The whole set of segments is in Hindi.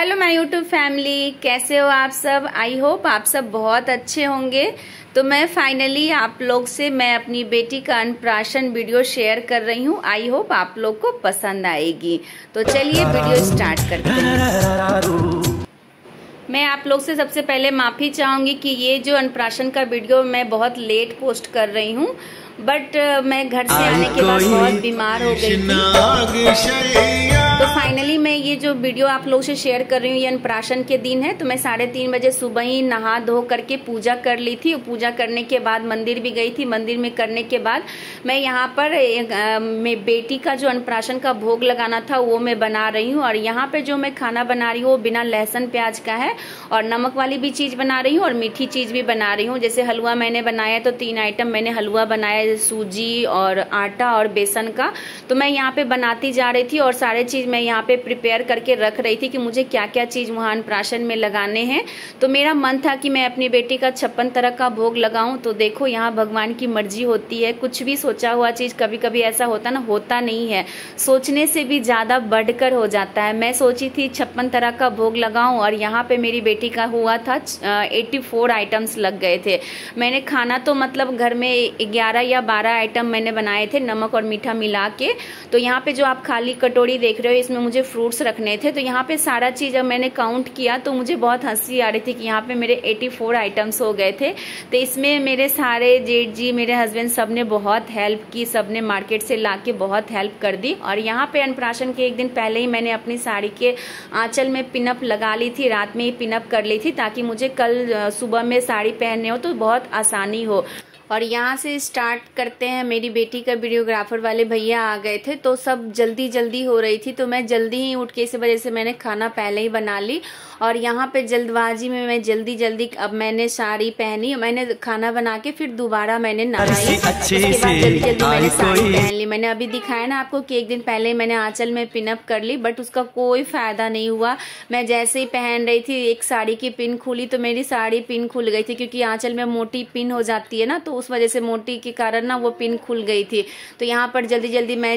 हेलो माय यूट्यूब फैमिली कैसे हो आप सब आई होप आप सब बहुत अच्छे होंगे तो मैं फाइनली आप लोग से मैं अपनी बेटी का अनप्राशन वीडियो शेयर कर रही हूँ आई होप आप लोग को पसंद आएगी तो चलिए वीडियो स्टार्ट करते हैं मैं आप लोग से सबसे पहले माफ़ी चाहूंगी कि ये जो अनप्राशन का वीडियो मैं बहुत लेट पोस्ट कर रही हूँ बट uh, मैं घर से आने के बाद बहुत बीमार हो गई थी तो फाइनली मैं ये जो वीडियो आप लोगों से शेयर कर रही हूँ ये अनप्राशन के दिन है तो मैं साढ़े तीन बजे सुबह ही नहा धो करके पूजा कर ली थी पूजा करने के बाद मंदिर भी गई थी मंदिर में करने के बाद मैं यहाँ पर मैं बेटी का जो अनप्राशन का भोग लगाना था वो मैं बना रही हूँ और यहाँ पे जो मैं खाना बना रही हूँ वो बिना लहसुन प्याज का है और नमक वाली भी चीज़ बना रही हूँ और मीठी चीज़ भी बना रही हूँ जैसे हलवा मैंने बनाया तो तीन आइटम मैंने हलवा बनाया सूजी और आटा और बेसन का तो मैं यहाँ पे बनाती जा रही थी और सारे चीज़ मैं यहाँ पे प्रिपेयर करके रख रही थी कि मुझे क्या क्या चीज़ वहां प्राशन में लगाने हैं तो मेरा मन था कि मैं अपनी बेटी का छप्पन तरह का भोग लगाऊं तो देखो यहाँ भगवान की मर्जी होती है कुछ भी सोचा हुआ चीज़ कभी कभी ऐसा होता ना होता नहीं है सोचने से भी ज़्यादा बढ़कर हो जाता है मैं सोची थी छप्पन तरह का भोग लगाऊं और यहाँ पे मेरी बेटी का हुआ था एट्टी आइटम्स लग गए थे मैंने खाना तो मतलब घर में ग्यारह या बारह आइटम मैंने बनाए थे नमक और मीठा मिला के तो यहाँ पे जो आप खाली कटोरी देख रहे हो इसमें मुझे फ्रूट्स रखने थे तो यहाँ पे सारा चीज़ जब मैंने काउंट किया तो मुझे बहुत हंसी आ रही थी कि यहाँ पे मेरे 84 आइटम्स हो गए थे तो इसमें मेरे सारे जेठ जी मेरे हस्बैंड सब ने बहुत हेल्प की सब ने मार्केट से ला के बहुत हेल्प कर दी और यहाँ पे अन्नप्राशन के एक दिन पहले ही मैंने अपनी साड़ी के आंचल में पिनअप लगा ली थी रात में ही पिनअप कर ली थी ताकि मुझे कल सुबह में साड़ी पहनने हो तो बहुत आसानी हो और यहाँ से स्टार्ट करते हैं मेरी बेटी का वीडियोग्राफर वाले भैया आ गए थे तो सब जल्दी जल्दी हो रही थी तो मैं जल्दी ही उठ के इस वजह से मैंने खाना पहले ही बना ली और यहाँ पे जल्दबाजी में मैं जल्दी जल्दी अब मैंने साड़ी पहनी मैंने खाना बना के फिर दोबारा मैंने नहाई उसके बाद जल्दी जल्दी मैंने साड़ी पहन ली मैंने अभी दिखाया ना आपको कि एक दिन पहले मैंने आंचल में पिनअप कर ली बट उसका कोई फायदा नहीं हुआ मैं जैसे ही पहन रही थी एक साड़ी की पिन खुली तो मेरी साड़ी पिन खुल गई थी क्योंकि आंचल में मोटी पिन हो जाती है ना तो उस वजह से मोटी के कारण ना वो पिन खुल गई थी तो यहाँ पर जल्दी जल्दी मैं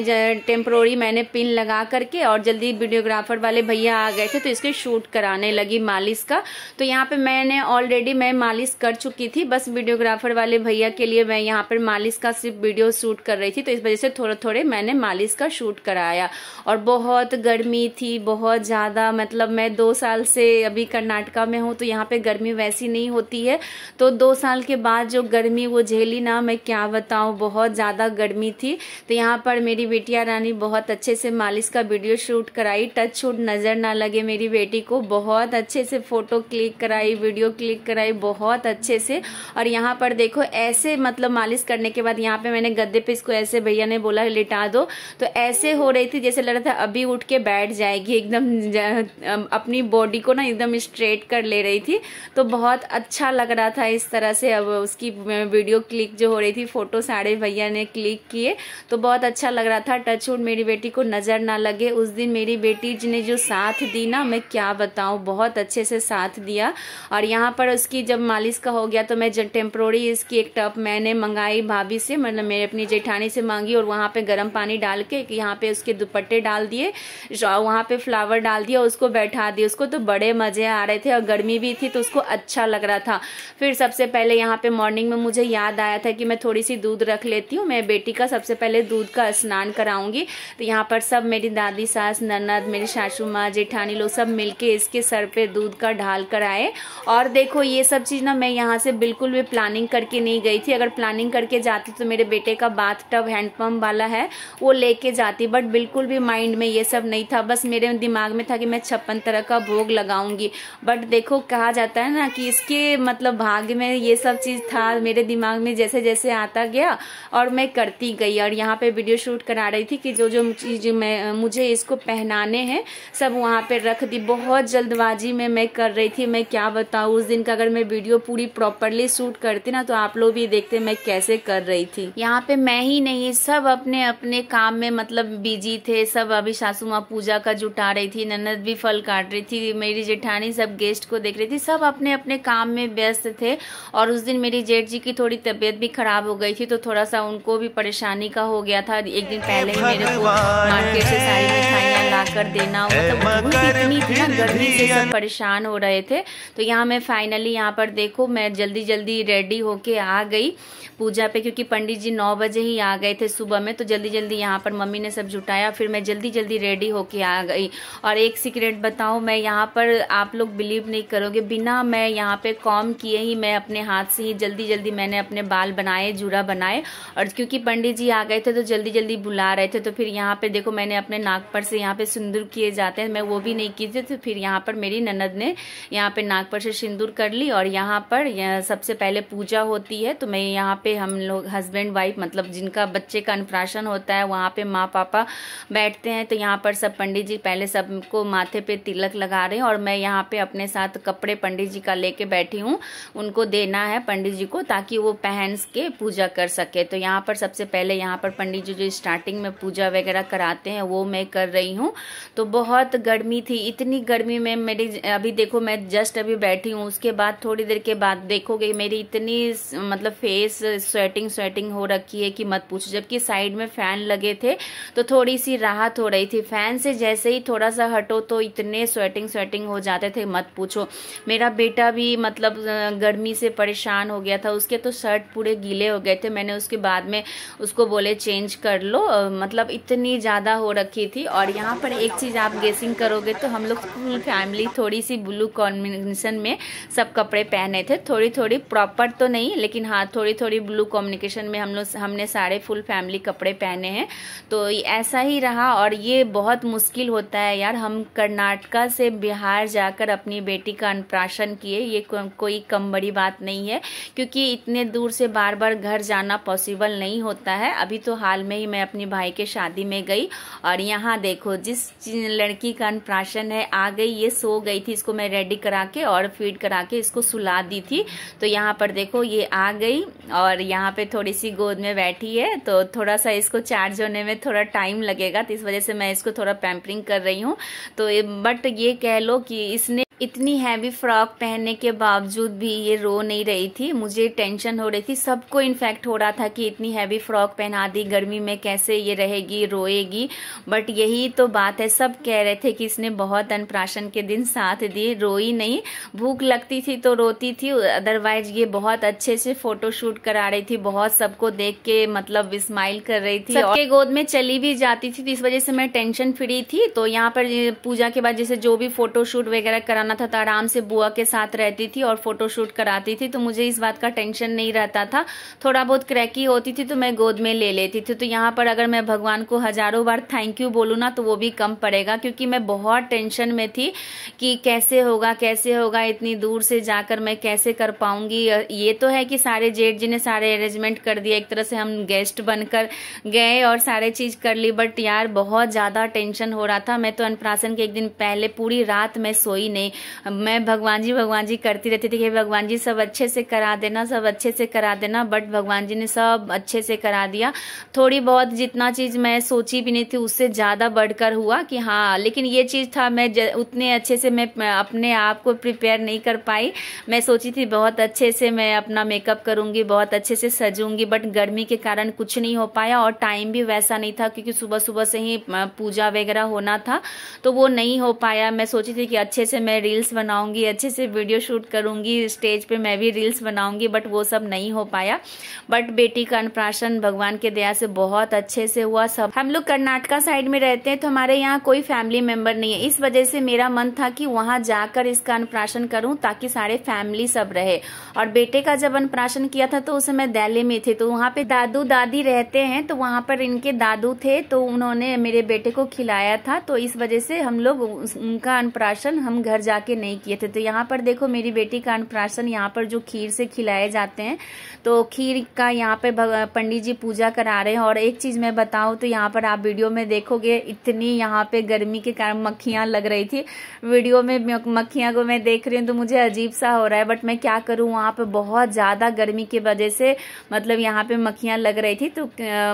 टेम्प्रोरी मैंने पिन लगा करके और जल्दी वीडियोग्राफर वाले भैया आ गए थे तो इसके शूट कराने लगी मालिश का तो यहाँ पर मैंने ऑलरेडी मैं मालिश कर चुकी थी बस वीडियोग्राफर वाले भैया के लिए मैं यहाँ पर मालिश का सिर्फ वीडियो शूट कर रही थी तो इस वजह से थोड़े थोड़े मैंने मालिश का शूट कराया और बहुत गर्मी थी बहुत ज़्यादा मतलब मैं दो साल से अभी कर्नाटका में हूँ तो यहाँ पे गर्मी वैसी नहीं होती है तो दो साल के बाद जो गर्मी वो झेली ना मैं क्या बताऊँ बहुत ज़्यादा गर्मी थी तो यहाँ पर मेरी बेटिया रानी बहुत अच्छे से मालिश का वीडियो शूट कराई टच छूट नज़र ना लगे मेरी बेटी को बहुत अच्छे से फ़ोटो क्लिक कराई वीडियो क्लिक कराई बहुत अच्छे से और यहाँ पर देखो ऐसे मतलब मालिश करने के बाद यहाँ पर मैंने गद्दे पर इसको ऐसे भैया ने बोला लिटा दो तो ऐसे हो रही थी जैसे लग रहा था अभी उठ के बैठ जाएगी एकदम अपनी बॉडी को ना एकदम स्ट्रेट कर ले रही थी तो बहुत अच्छा लग रहा था इस तरह से अब उसकी वीडियो वीडियो क्लिक जो हो रही थी फ़ोटो सारे भैया ने क्लिक किए तो बहुत अच्छा लग रहा था टच हुड मेरी बेटी को नज़र ना लगे उस दिन मेरी बेटी ने जो साथ दी ना मैं क्या बताऊँ बहुत अच्छे से साथ दिया और यहाँ पर उसकी जब मालिश का हो गया तो मैं टेम्प्रोरी इसकी एक टप मैंने मंगाई भाभी से मतलब मेरे अपनी जेठानी से मांगी और वहाँ पर गर्म पानी डाल के यहाँ पे उसके दुपट्टे डाल दिए वहाँ पे फ्लावर डाल दिया उसको बैठा दिया उसको तो बड़े मज़े आ रहे थे और गर्मी भी थी तो उसको अच्छा लग रहा था फिर सबसे पहले यहाँ पे मॉर्निंग में मुझे याद याद आया था कि मैं थोड़ी सी दूध रख लेती हूँ मैं बेटी का सबसे पहले दूध का स्नान कराऊंगी तो यहाँ पर सब मेरी दादी सास ननद मेरी सासू माँ जेठानी लोग सब मिलके इसके सर पे दूध का ढाल कर आए और देखो ये सब चीज़ ना मैं यहाँ से बिल्कुल भी प्लानिंग करके नहीं गई थी अगर प्लानिंग करके जाती तो मेरे बेटे का बाथ टब हैंडपम्प वाला है वो लेके जाती बट बिल्कुल भी माइंड में ये सब नहीं था बस मेरे दिमाग में था कि मैं छप्पन तरह का भोग लगाऊंगी बट देखो कहा जाता है ना कि इसके मतलब भाग्य में ये सब चीज़ था मेरे दिमाग दिमाग में जैसे जैसे आता गया और मैं करती गई और यहाँ पे वीडियो शूट करा रही थी कि जो जो चीज़ मैं मुझे इसको पहनाने हैं सब वहाँ पे रख दी बहुत जल्दबाजी में मैं कर रही थी मैं क्या बताऊँ उस दिन का अगर मैं वीडियो पूरी प्रॉपरली शूट करती ना तो आप लोग भी देखते मैं कैसे कर रही थी यहाँ पे मैं ही नहीं सब अपने अपने काम में मतलब बिजी थे सब अभी सासू माँ पूजा का जुटा रही थी ननद भी फल काट रही थी मेरी जेठानी सब गेस्ट को देख रही थी सब अपने अपने काम में व्यस्त थे और उस दिन मेरी जेठ जी की थोड़ी तबीयत भी खराब हो गई थी तो थोड़ा सा उनको भी परेशानी का हो गया था एक दिन पहले ही मेरे को मार्केट से सारी मिठाइयाँ ला कर देना गर्मी से सब परेशान हो रहे थे तो यहाँ मैं फाइनली यहाँ पर देखो मैं जल्दी जल्दी रेडी होके आ गई पूजा पे क्योंकि पंडित जी नौ बजे ही आ गए थे सुबह में तो जल्दी जल्दी यहाँ पर मम्मी ने सब जुटाया फिर मैं जल्दी जल्दी रेडी होके आ गई और एक सीक्रेट बताऊँ मैं यहाँ पर आप लोग बिलीव नहीं करोगे बिना मैं यहाँ पे कॉम किए ही मैं अपने हाथ से ही जल्दी जल्दी मैंने अपने अपने बाल बनाए जूड़ा बनाए और क्योंकि पंडित जी आ गए थे तो जल्दी जल्दी बुला रहे थे तो फिर यहाँ पे देखो मैंने अपने नाक पर से यहाँ पे सिंदूर किए जाते हैं मैं वो भी नहीं की थी तो फिर यहाँ पर मेरी ननद ने यहाँ पे नाक पर से सिंदूर कर ली और यहाँ पर सबसे पहले पूजा होती है तो मैं यहाँ पे हम लोग हस्बैंड वाइफ मतलब जिनका बच्चे का अनुप्राशन होता है वहाँ पे माँ पापा बैठते हैं तो यहाँ पर सब पंडित जी पहले सबको माथे पे तिलक लगा रहे हैं और मैं यहाँ पे अपने साथ कपड़े पंडित जी का लेके बैठी हूँ उनको देना है पंडित जी को ताकि वो पहन के पूजा कर सके तो यहाँ पर सबसे पहले यहाँ पर पंडित जी जो स्टार्टिंग में पूजा वगैरह कराते हैं वो मैं कर रही हूँ तो बहुत गर्मी थी इतनी गर्मी में मेरी अभी देखो मैं जस्ट अभी बैठी हूँ उसके बाद थोड़ी देर के बाद देखोगे मेरी इतनी मतलब फेस स्वेटिंग स्वेटिंग हो रखी है कि मत पूछो जबकि साइड में फ़ैन लगे थे तो थोड़ी सी राहत हो रही थी फ़ैन से जैसे ही थोड़ा सा हटो तो इतने स्वेटिंग स्वेटिंग हो जाते थे मत पूछो मेरा बेटा भी मतलब गर्मी से परेशान हो गया था उसके तो सर शर्ट पूरे गीले हो गए थे मैंने उसके बाद में उसको बोले चेंज कर लो मतलब इतनी ज़्यादा हो रखी थी और यहाँ पर एक चीज़ आप गेसिंग करोगे तो हम लोग फुल फैमिली थोड़ी सी ब्लू कॉम्बिनेशन में सब कपड़े पहने थे थोड़ी थोड़ी प्रॉपर तो नहीं लेकिन हाँ थोड़ी थोड़ी ब्लू कॉम्बिनेशन में हम लोग हमने सारे फुल फैमिली कपड़े पहने हैं तो ऐसा ही रहा और ये बहुत मुश्किल होता है यार हम कर्नाटका से बिहार जाकर अपनी बेटी का अनुप्राशन किए ये को, कोई कम बड़ी बात नहीं है क्योंकि इतने दूर दूर से बार बार घर जाना पॉसिबल नहीं होता है अभी तो हाल में ही मैं अपने भाई के शादी में गई और यहाँ देखो जिस लड़की का अनप्राशन है आ गई ये सो गई थी इसको मैं रेडी करा के और फीड करा के इसको सुला दी थी तो यहाँ पर देखो ये आ गई और यहाँ पे थोड़ी सी गोद में बैठी है तो थोड़ा सा इसको चार्ज होने में थोड़ा टाइम लगेगा तो इस वजह से मैं इसको थोड़ा पैम्परिंग कर रही हूँ तो बट ये कह लो कि इसने इतनी हैवी फ्रॉक पहनने के बावजूद भी ये रो नहीं रही थी मुझे टेंशन हो रही थी सबको इन्फेक्ट हो रहा था कि इतनी हैवी फ्रॉक पहना दी गर्मी में कैसे ये रहेगी रोएगी बट यही तो बात है सब कह रहे थे कि इसने बहुत अनप्राशन के दिन साथ दिए रोई नहीं भूख लगती थी तो रोती थी अदरवाइज ये बहुत अच्छे से फोटो शूट करा रही थी बहुत सबको देख के मतलब स्माइल कर रही थी और गोद में चली भी जाती थी तो इस वजह से मैं टेंशन फ्री थी तो यहाँ पर पूजा के बाद जैसे जो भी फोटो शूट वगैरह करा कराना था तो आराम से बुआ के साथ रहती थी और फोटोशूट कराती थी तो मुझे इस बात का टेंशन नहीं रहता था थोड़ा बहुत क्रैकी होती थी तो मैं गोद में ले लेती थी तो यहाँ पर अगर मैं भगवान को हज़ारों बार थैंक यू बोलूँ ना तो वो भी कम पड़ेगा क्योंकि मैं बहुत टेंशन में थी कि कैसे होगा कैसे होगा इतनी दूर से जाकर मैं कैसे कर पाऊंगी ये तो है कि सारे जेठ जी ने सारे अरेंजमेंट कर दिया एक तरह से हम गेस्ट बनकर गए और सारे चीज़ कर ली बट यार बहुत ज़्यादा टेंशन हो रहा था मैं तो अनप्राशन के एक दिन पहले पूरी रात मैं सोई नहीं मैं भगवान जी भगवान जी करती रहती थी कि भगवान जी सब अच्छे से करा देना सब अच्छे से करा देना बट भगवान जी ने सब अच्छे से करा दिया थोड़ी बहुत जितना चीज़ मैं सोची भी नहीं थी उससे ज़्यादा बढ़कर हुआ कि हाँ लेकिन ये चीज़ था मैं उतने अच्छे से मैं अपने आप को प्रिपेयर नहीं कर पाई मैं सोची थी बहुत अच्छे से मैं अपना मेकअप करूँगी बहुत अच्छे से सजूँगी बट गर्मी के कारण कुछ नहीं हो पाया और टाइम भी वैसा नहीं था क्योंकि सुबह सुबह से ही पूजा वगैरह होना था तो वो नहीं हो पाया मैं सोची थी कि अच्छे से मैं रील्स बनाऊंगी अच्छे से वीडियो शूट करूंगी स्टेज पे मैं भी रील्स बनाऊंगी बट वो सब नहीं हो पाया बट बेटी का अनुप्राशन भगवान के दया से बहुत अच्छे से हुआ सब हम लोग कर्नाटका साइड में रहते हैं तो हमारे यहाँ कोई फैमिली मेंबर नहीं है इस वजह से मेरा मन था कि वहां जाकर इसका अनुप्राशन करूँ ताकि सारे फैमिली सब रहे और बेटे का जब अनुप्राशन किया था तो उस समय दिल्ली में थे तो वहाँ पे दादू दादी रहते हैं तो वहां पर इनके दादू थे तो उन्होंने मेरे बेटे को खिलाया था तो इस वजह से हम लोग उनका अनुप्राशन हम घर जा मिला के नहीं किए थे तो यहाँ पर देखो मेरी बेटी का अन्नप्राशन यहाँ पर जो खीर से खिलाए जाते हैं तो खीर का यहाँ पे पंडित जी पूजा करा रहे हैं और एक चीज़ मैं बताऊँ तो यहाँ पर आप वीडियो में देखोगे इतनी यहाँ पे गर्मी के कारण मक्खियाँ लग रही थी वीडियो में मक्खियाँ को मैं देख रही हूँ तो मुझे अजीब सा हो रहा है बट मैं क्या करूँ वहाँ पर बहुत ज़्यादा गर्मी की वजह से मतलब यहाँ पे मक्खियाँ लग रही थी तो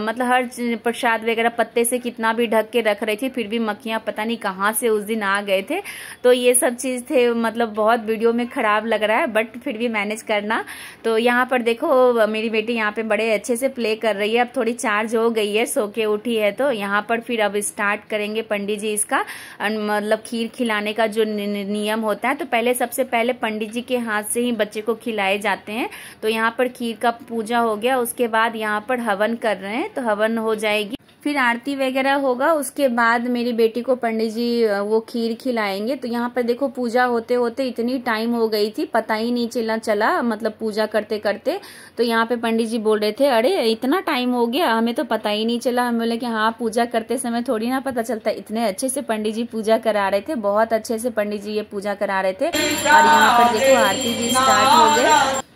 मतलब हर प्रसाद वगैरह पत्ते से कितना भी ढक के रख रही थी फिर भी मक्खियाँ पता नहीं कहाँ से उस दिन आ गए थे तो ये सब चीज़ चीज़ थे मतलब बहुत वीडियो में ख़राब लग रहा है बट फिर भी मैनेज करना तो यहाँ पर देखो मेरी बेटी यहाँ पे बड़े अच्छे से प्ले कर रही है अब थोड़ी चार्ज हो गई है सो के उठी है तो यहाँ पर फिर अब स्टार्ट करेंगे पंडित जी इसका मतलब खीर खिलाने का जो नियम होता है तो पहले सबसे पहले पंडित जी के हाथ से ही बच्चे को खिलाए जाते हैं तो यहाँ पर खीर का पूजा हो गया उसके बाद यहाँ पर हवन कर रहे हैं तो हवन हो जाएगी फिर आरती वगैरह होगा उसके बाद मेरी बेटी को पंडित जी वो खीर खिलाएंगे तो यहाँ पर देखो पूजा होते होते इतनी टाइम हो गई थी पता ही नहीं चला चला मतलब पूजा करते करते तो यहाँ पे पंडित जी बोल रहे थे अरे इतना टाइम हो गया हमें तो पता ही नहीं चला हम बोले कि हाँ पूजा करते समय थोड़ी ना पता चलता इतने अच्छे से पंडित जी पूजा करा रहे थे बहुत अच्छे से पंडित जी ये पूजा करा रहे थे और यहाँ पर देखो आरती भी स्टार्ट हो गए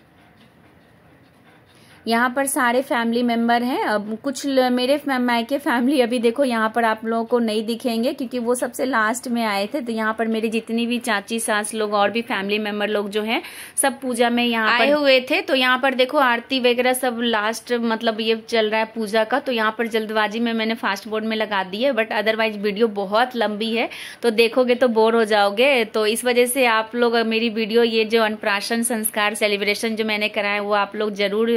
यहाँ पर सारे फैमिली मेम्बर हैं अब कुछ मेरे मायके फैमिली अभी देखो यहाँ पर आप लोगों को नहीं दिखेंगे क्योंकि वो सबसे लास्ट में आए थे तो यहाँ पर मेरे जितनी भी चाची सास लोग और भी फैमिली मेम्बर लोग जो हैं सब पूजा में यहाँ आए हुए थे तो यहाँ पर देखो आरती वगैरह सब लास्ट मतलब ये चल रहा है पूजा का तो यहाँ पर जल्दबाजी में मैंने फास्ट बोर्ड में लगा दी है बट अदरवाइज वीडियो बहुत लंबी है तो देखोगे तो बोर हो जाओगे तो इस वजह से आप लोग मेरी वीडियो ये जो अनप्राशन संस्कार सेलिब्रेशन जो मैंने कराया वो आप लोग जरूर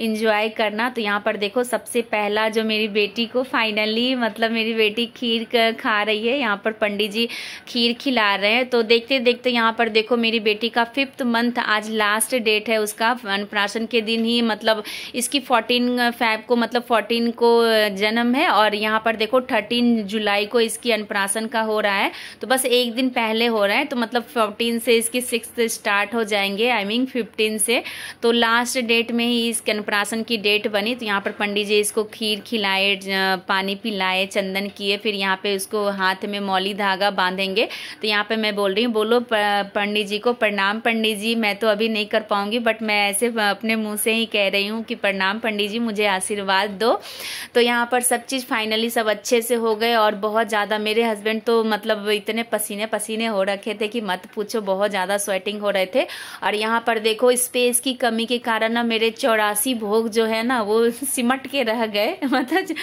इंजॉय करना तो यहाँ पर देखो सबसे पहला जो मेरी बेटी को फाइनली मतलब मेरी बेटी खीर खा रही है यहाँ पर पंडित जी खीर खिला रहे हैं तो देखते देखते यहाँ पर देखो मेरी बेटी का फिफ्थ मंथ आज लास्ट डेट है उसका अनप्राशन के दिन ही मतलब इसकी फोर्टीन फैब को मतलब फोर्टीन को जन्म है और यहाँ पर देखो थर्टीन जुलाई को इसकी अन्नप्राशन का हो रहा है तो बस एक दिन पहले हो रहा है तो मतलब फोर्टीन से इसकी सिक्स स्टार्ट हो जाएंगे आई मीन फिफ्टीन से तो लास्ट डेट में ही इसके अन्नप्राशन की डेट बनी तो यहाँ पर पंडित जी इसको खीर खिलाए पानी पिलाए चंदन किए फिर यहाँ पे उसको हाथ में मौली धागा बांधेंगे तो यहाँ पे मैं बोल रही हूँ बोलो पंडित जी को प्रणाम पंडित जी मैं तो अभी नहीं कर पाऊँगी बट मैं ऐसे अपने मुँह से ही कह रही हूँ कि प्रणाम पंडित जी मुझे आशीर्वाद दो तो यहाँ पर सब चीज़ फाइनली सब अच्छे से हो गए और बहुत ज़्यादा मेरे हस्बैंड तो मतलब इतने पसीने पसीने हो रखे थे कि मत पूछो बहुत ज़्यादा स्वेटिंग हो रहे थे और यहाँ पर देखो स्पेस की कमी के कारण ना मेरे चौरासी की भोग जो है ना वो सिमट के रह गए मतलब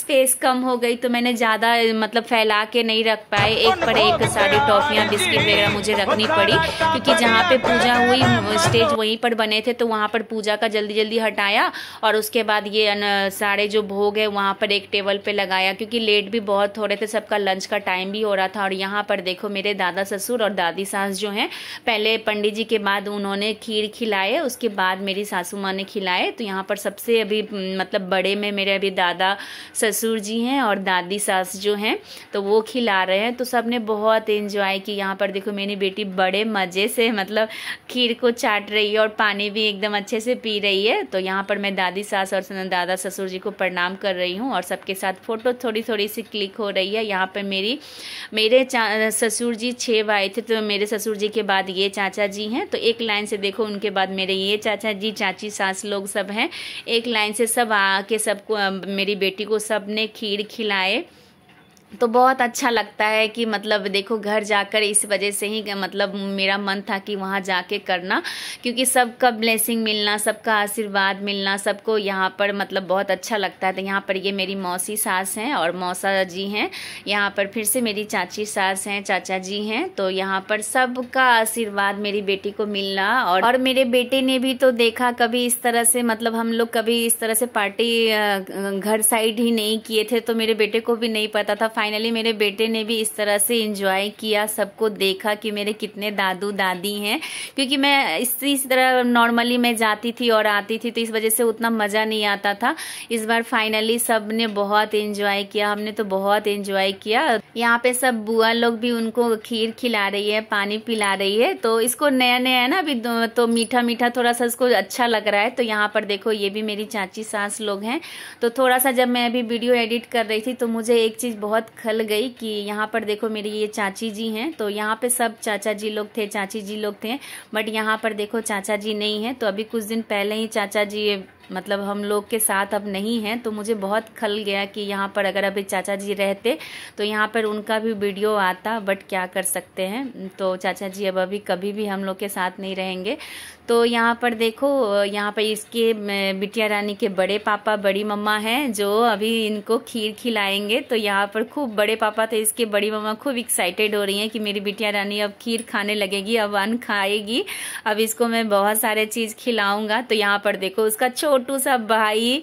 स्पेस कम हो गई तो मैंने ज़्यादा मतलब फैला के नहीं रख पाए एक पर एक सारी टॉफियाँ बिस्किट वगैरह मुझे रखनी पड़ी क्योंकि जहाँ पे पूजा हुई स्टेज वहीं पर बने थे तो वहाँ पर पूजा का जल्दी जल्दी हटाया और उसके बाद ये सारे जो भोग है वहाँ पर एक टेबल पे लगाया क्योंकि लेट भी बहुत हो रहे थे सबका लंच का टाइम भी हो रहा था और यहाँ पर देखो मेरे दादा ससुर और दादी सास जो हैं पहले पंडित जी के बाद उन्होंने खीर खिलाए उसके बाद मेरी सासू माँ ने खिलाए तो यहाँ पर सबसे अभी मतलब बड़े में मेरे अभी दादा ससुर जी हैं और दादी सास जो हैं तो वो खिला रहे हैं तो सब ने बहुत इन्जॉय की यहाँ पर देखो मेरी बेटी बड़े मज़े से मतलब खीर को चाट रही है और पानी भी एकदम अच्छे से पी रही है तो यहाँ पर मैं दादी सास और दादा ससुर जी को प्रणाम कर रही हूँ और सबके साथ फ़ोटो थोड़ी थोड़ी सी क्लिक हो रही है यहाँ पर मेरी मेरे ससुर जी छः भाई थे तो मेरे ससुर जी के बाद ये चाचा जी हैं तो एक लाइन से देखो उनके बाद मेरे ये चाचा जी चाची सास लोग सब सब हैं एक लाइन से सब आके सबको मेरी बेटी को सब ने खीर खिलाए तो बहुत अच्छा लगता है कि मतलब देखो घर जाकर इस वजह से ही मतलब मेरा मन था कि वहाँ जाके करना क्योंकि सबका ब्लेसिंग मिलना सबका आशीर्वाद मिलना सबको यहाँ पर मतलब बहुत अच्छा लगता है तो यहाँ पर ये मेरी मौसी सास हैं और मौसा जी हैं यहाँ पर फिर से मेरी चाची सास हैं चाचा जी हैं तो यहाँ पर सबका आशीर्वाद मेरी बेटी को मिलना और, और मेरे बेटे ने भी तो देखा कभी इस तरह से मतलब हम लोग कभी इस तरह से पार्टी घर साइड ही नहीं किए थे तो मेरे बेटे को भी नहीं पता था फाइनली मेरे बेटे ने भी इस तरह से इंजॉय किया सबको देखा कि मेरे कितने दादू दादी हैं क्योंकि मैं इसी इस तरह नॉर्मली मैं जाती थी और आती थी तो इस वजह से उतना मज़ा नहीं आता था इस बार फाइनली सब ने बहुत इंजॉय किया हमने तो बहुत इन्जॉय किया यहाँ पे सब बुआ लोग भी उनको खीर खिला रही है पानी पिला रही है तो इसको नया नया है ना अभी तो मीठा मीठा थोड़ा सा इसको अच्छा लग रहा है तो यहाँ पर देखो ये भी मेरी चाची सास लोग हैं तो थोड़ा सा जब मैं अभी वीडियो एडिट कर रही थी तो मुझे एक चीज़ बहुत बात खल गई कि यहाँ पर देखो मेरी ये चाची जी हैं तो यहाँ पे सब चाचा जी लोग थे चाची जी लोग थे बट यहाँ पर देखो चाचा जी नहीं हैं तो अभी कुछ दिन पहले ही चाचा जी मतलब हम लोग के साथ अब नहीं हैं तो मुझे बहुत खल गया कि यहाँ पर अगर अभी चाचा जी रहते तो यहाँ पर उनका भी वीडियो आता बट क्या कर सकते हैं तो चाचा जी अब अभी कभी भी हम लोग के साथ नहीं रहेंगे तो यहाँ पर देखो यहाँ पर इसके बिटिया रानी के बड़े पापा बड़ी मम्मा हैं जो अभी इनको खीर खिलाएंगे तो यहाँ पर खूब बड़े पापा तो इसके बड़ी मम्मा खूब एक्साइटेड हो रही हैं कि मेरी बिटिया रानी अब खीर खाने लगेगी अब अन खाएगी अब इसको मैं बहुत सारे चीज़ खिलाऊंगा तो यहाँ पर देखो उसका छोटू सा भाई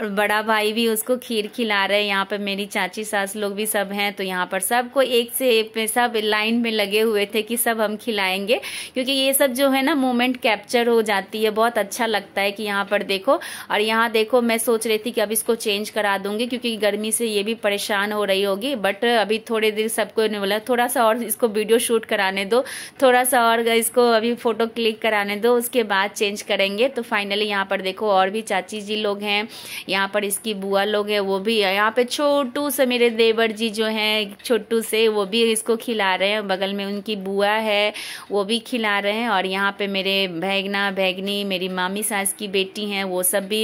और बड़ा भाई भी उसको खीर खिला रहे हैं यहाँ पर मेरी चाची सास लोग भी सब हैं तो यहाँ पर सबको एक से एक सब लाइन में लगे हुए थे कि सब हम खिलाएंगे क्योंकि ये सब जो है ना मोमेंट कैप्चर हो जाती है बहुत अच्छा लगता है कि यहाँ पर देखो और यहाँ देखो मैं सोच रही थी कि अब इसको चेंज करा दूंगी क्योंकि गर्मी से ये भी परेशान हो रही होगी बट अभी थोड़े देर सबको बोला थोड़ा सा और इसको वीडियो शूट कराने दो थोड़ा सा और इसको अभी फ़ोटो क्लिक कराने दो उसके बाद चेंज करेंगे तो फाइनली यहाँ पर देखो और भी चाची जी लोग हैं यहाँ पर इसकी बुआ लोग हैं वो भी यहाँ पे छोटू से मेरे देवर जी जो हैं छोटू से वो भी इसको खिला रहे हैं बगल में उनकी बुआ है वो भी खिला रहे हैं और यहाँ पे मेरे भैगना भैगनी मेरी मामी सास की बेटी हैं वो सब भी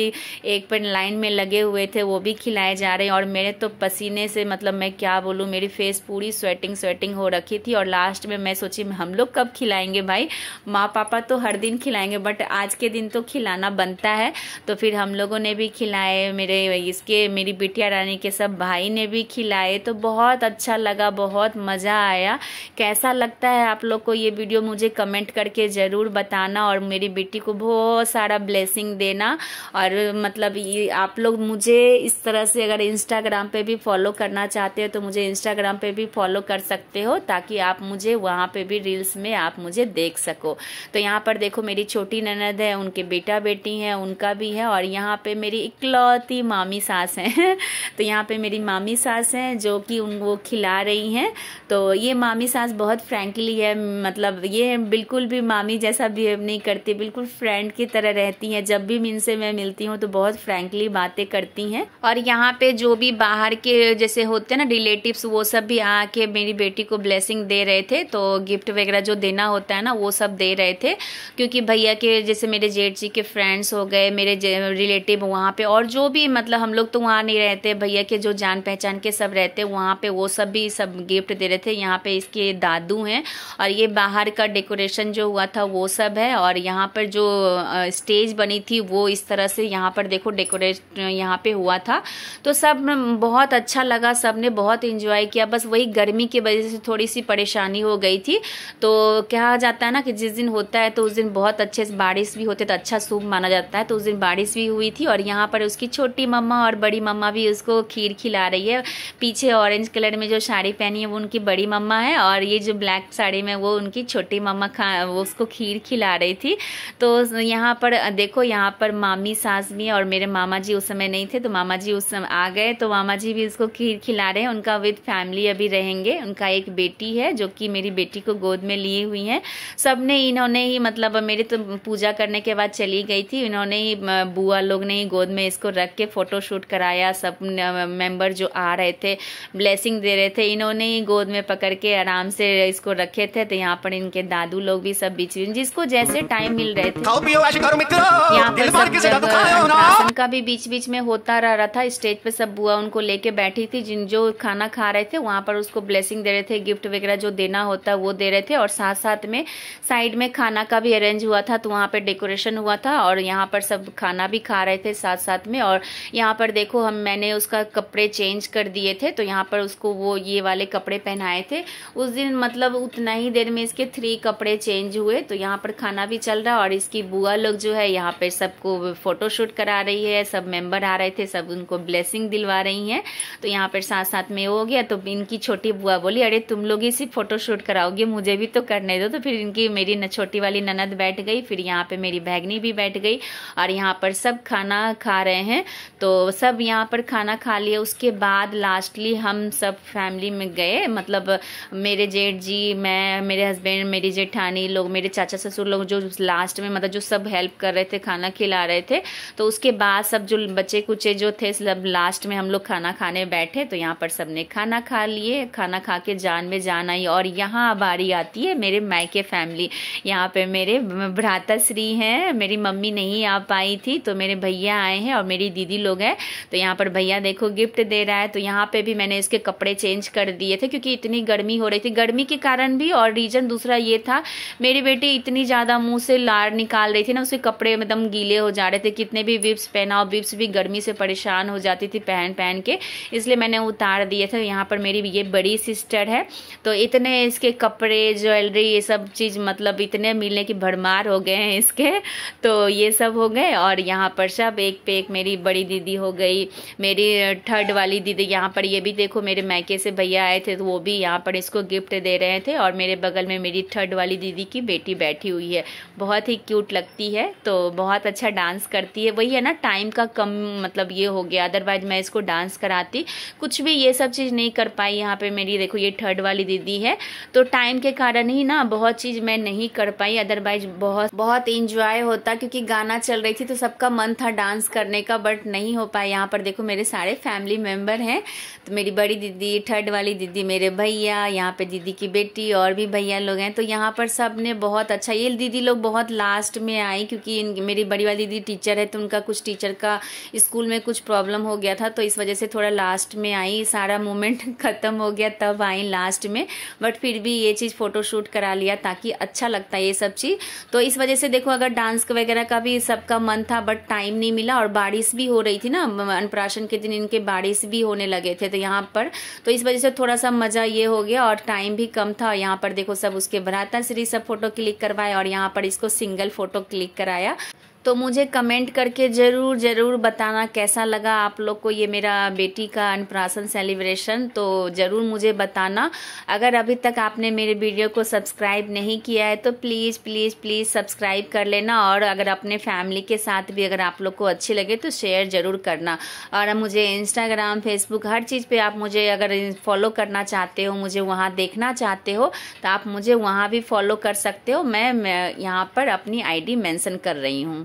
एक पर लाइन में लगे हुए थे वो भी खिलाए जा रहे हैं और मेरे तो पसीने से मतलब मैं क्या बोलूँ मेरी फेस पूरी स्वेटिंग स्वेटिंग हो रखी थी और लास्ट में मैं सोची हम लोग कब खिलाएंगे भाई माँ पापा तो हर दिन खिलाएंगे बट आज के दिन तो खिलाना बनता है तो फिर हम लोगों ने भी खिलाया खिलाए मेरे इसके मेरी बिटिया रानी के सब भाई ने भी खिलाए तो बहुत अच्छा लगा बहुत मज़ा आया कैसा लगता है आप लोग को ये वीडियो मुझे कमेंट करके ज़रूर बताना और मेरी बेटी को बहुत सारा ब्लेसिंग देना और मतलब आप लोग मुझे इस तरह से अगर इंस्टाग्राम पर भी फॉलो करना चाहते हो तो मुझे इंस्टाग्राम पर भी फॉलो कर सकते हो ताकि आप मुझे वहाँ पर भी रील्स में आप मुझे देख सको तो यहाँ पर देखो मेरी छोटी ननद है उनके बेटा बेटी हैं उनका भी है और यहाँ पे मेरी इकलौ बहुत ही मामी सास हैं तो यहाँ पे मेरी मामी सास हैं जो कि उन वो खिला रही हैं तो ये मामी सास बहुत फ्रेंकली है मतलब ये बिल्कुल भी मामी जैसा बिहेव नहीं करती बिल्कुल फ्रेंड की तरह रहती हैं जब भी इनसे मैं मिलती हूँ तो बहुत फ्रेंकली बातें करती हैं और यहाँ पे जो भी बाहर के जैसे होते हैं ना रिलेटिव्स वो सब भी आके मेरी बेटी को ब्लेसिंग दे रहे थे तो गिफ्ट वगैरह जो देना होता है ना वो सब दे रहे थे क्योंकि भैया के जैसे मेरे जेठ जी के फ्रेंड्स हो गए मेरे रिलेटिव वहाँ पे और जो भी मतलब हम लोग तो वहाँ नहीं रहते भैया के जो जान पहचान के सब रहते वहाँ पे वो सब भी सब गिफ्ट दे रहे थे यहाँ पे इसके दादू हैं और ये बाहर का डेकोरेशन जो हुआ था वो सब है और यहाँ पर जो स्टेज बनी थी वो इस तरह से यहाँ पर देखो डेकोरेट यहाँ पे हुआ था तो सब बहुत अच्छा लगा सब ने बहुत इंजॉय किया बस वही गर्मी की वजह से थोड़ी सी परेशानी हो गई थी तो कहा जाता है ना कि जिस दिन होता है तो उस दिन बहुत अच्छे से बारिश भी होते तो अच्छा शुभ माना जाता है तो उस दिन बारिश भी हुई थी और यहाँ पर उसके उसकी छोटी मम्मा और बड़ी मम्मा भी उसको खीर खिला रही है पीछे ऑरेंज कलर में जो साड़ी पहनी है वो उनकी बड़ी मम्मा है और ये जो ब्लैक साड़ी में वो उनकी छोटी मम्मा खा वो उसको खीर खिला रही थी तो यहाँ पर देखो यहाँ पर मामी सास भी और मेरे मामा जी उस समय नहीं थे तो मामा जी उस समय आ गए तो मामा जी भी उसको खीर खिला रहे हैं उनका विद फैमिली अभी रहेंगे उनका एक बेटी है जो कि मेरी बेटी को गोद में लिए हुई हैं सब ने इन्होंने ही मतलब मेरी तो पूजा करने के बाद चली गई थी इन्होंने ही बुआ लोग ने ही गोद में इसको रख के फ़ोटो शूट कराया सब मेंबर जो आ रहे थे ब्लेसिंग दे रहे थे इन्होंने ही गोद में पकड़ के आराम से इसको रखे थे तो यहाँ पर इनके दादू लोग भी सब बीच जिसको जैसे टाइम मिल रहे थे यहाँ पर का भी बीच बीच में होता रह रहा था स्टेज पे सब बुआ उनको लेके बैठी थी जिन जो खाना खा रहे थे वहाँ पर उसको ब्लेसिंग दे रहे थे गिफ्ट वगैरह जो देना होता वो दे रहे थे और साथ साथ में साइड में खाना का भी अरेंज हुआ था तो वहाँ पे डेकोरेशन हुआ था और यहाँ पर सब खाना भी खा रहे थे साथ साथ में और यहाँ पर देखो हम मैंने उसका कपड़े चेंज कर दिए थे तो यहाँ पर उसको वो ये वाले कपड़े पहनाए थे उस दिन मतलब उतना ही देर में इसके थ्री कपड़े चेंज हुए तो यहाँ पर खाना भी चल रहा और इसकी बुआ लोग जो है यहाँ पर सबको फ़ोटोशूट करा रही है सब मेंबर आ रहे थे सब उनको ब्लेसिंग दिलवा रही हैं तो यहाँ पर साथ साथ में हो गया तो इनकी छोटी बुआ बोली अरे तुम लोग ही फोटो फ़ोटोशूट कराओगे मुझे भी तो करने दो तो फिर इनकी मेरी छोटी वाली ननद बैठ गई फिर यहाँ पर मेरी बैगनी भी बैठ गई और यहाँ पर सब खाना खा रहे गए हैं तो सब यहाँ पर खाना खा लिए उसके बाद लास्टली हम सब फैमिली में गए मतलब मेरे जेठ जी मैं मेरे हस्बैंड मेरी जेठानी लोग मेरे चाचा ससुर लोग जो लास्ट में मतलब जो सब हेल्प कर रहे थे खाना खिला रहे थे तो उसके बाद सब जो बच्चे कुचे जो थे सब लास्ट में हम लोग खाना खाने बैठे तो यहाँ पर सब ने खाना खा लिए खाना खा के जान में जान आई और यहाँ बारी आती है मेरे मायके फैमिली यहाँ पे मेरे भ्राता श्री हैं मेरी मम्मी नहीं आ पाई थी तो मेरे भैया आए हैं और मेरी दीदी लोग हैं तो यहाँ पर भैया देखो गिफ्ट दे रहा है तो यहाँ पे भी मैंने इसके कपड़े चेंज कर दिए थे क्योंकि इतनी गर्मी हो रही थी गर्मी के कारण भी और रीज़न दूसरा ये था मेरी बेटी इतनी ज़्यादा मुंह से लार निकाल रही थी ना उसके कपड़े एकदम गीले हो जा रहे थे कितने भी विप्स पहनाओ विप्स भी गर्मी से परेशान हो जाती थी पहन पहन के इसलिए मैंने उतार दिए थे यहाँ पर मेरी ये बड़ी सिस्टर है तो इतने इसके कपड़े ज्वेलरी ये सब चीज़ मतलब इतने मिलने की भरमार हो गए हैं इसके तो ये सब हो गए और यहाँ पर सब एक पे एक मेरे मेरी बड़ी दीदी हो गई मेरी थर्ड वाली दीदी यहाँ पर ये भी देखो मेरे मैके से भैया आए थे तो वो भी यहाँ पर इसको गिफ्ट दे रहे थे और मेरे बगल में मेरी थर्ड वाली दीदी की बेटी बैठी हुई है बहुत ही क्यूट लगती है तो बहुत अच्छा डांस करती है वही है ना टाइम का कम मतलब ये हो गया अदरवाइज मैं इसको डांस कराती कुछ भी ये सब चीज़ नहीं कर पाई यहाँ पर मेरी देखो ये थर्ड वाली दीदी है तो टाइम के कारण ही ना बहुत चीज़ मैं नहीं कर पाई अदरवाइज बहुत बहुत इंजॉय होता क्योंकि गाना चल रही थी तो सबका मन था डांस करने का का बट नहीं हो पाया यहाँ पर देखो मेरे सारे फैमिली मेम्बर हैं तो मेरी बड़ी दीदी थर्ड वाली दीदी मेरे भैया यहाँ पे दीदी की बेटी और भी भैया लोग हैं तो यहाँ पर सब ने बहुत अच्छा ये दीदी लोग बहुत लास्ट में आई क्योंकि मेरी बड़ी वाली दीदी टीचर है तो उनका कुछ टीचर का स्कूल में कुछ प्रॉब्लम हो गया था तो इस वजह से थोड़ा लास्ट में आई सारा मोमेंट ख़त्म हो गया तब आई लास्ट में बट फिर भी ये चीज़ फ़ोटोशूट करा लिया ताकि अच्छा लगता है ये सब चीज़ तो इस वजह से देखो अगर डांस वगैरह का भी सबका मन था बट टाइम नहीं मिला और बारिश बारिश भी हो रही थी ना अनुप्राशन के दिन इनके बारिश भी होने लगे थे तो यहाँ पर तो इस वजह से थोड़ा सा मज़ा ये हो गया और टाइम भी कम था यहाँ पर देखो सब उसके बराता श्री सब फोटो क्लिक करवाए और यहाँ पर इसको सिंगल फोटो क्लिक कराया तो मुझे कमेंट करके ज़रूर ज़रूर बताना कैसा लगा आप लोग को ये मेरा बेटी का अनप्राशन सेलिब्रेशन तो ज़रूर मुझे बताना अगर अभी तक आपने मेरे वीडियो को सब्सक्राइब नहीं किया है तो प्लीज़ प्लीज़ प्लीज़ सब्सक्राइब कर लेना और अगर अपने फैमिली के साथ भी अगर आप लोग को अच्छी लगे तो शेयर ज़रूर करना और मुझे इंस्टाग्राम फेसबुक हर चीज़ पर आप मुझे अगर फॉलो करना चाहते हो मुझे वहाँ देखना चाहते हो तो आप मुझे वहाँ भी फॉलो कर सकते हो मैं, मैं यहाँ पर अपनी आई डी कर रही हूँ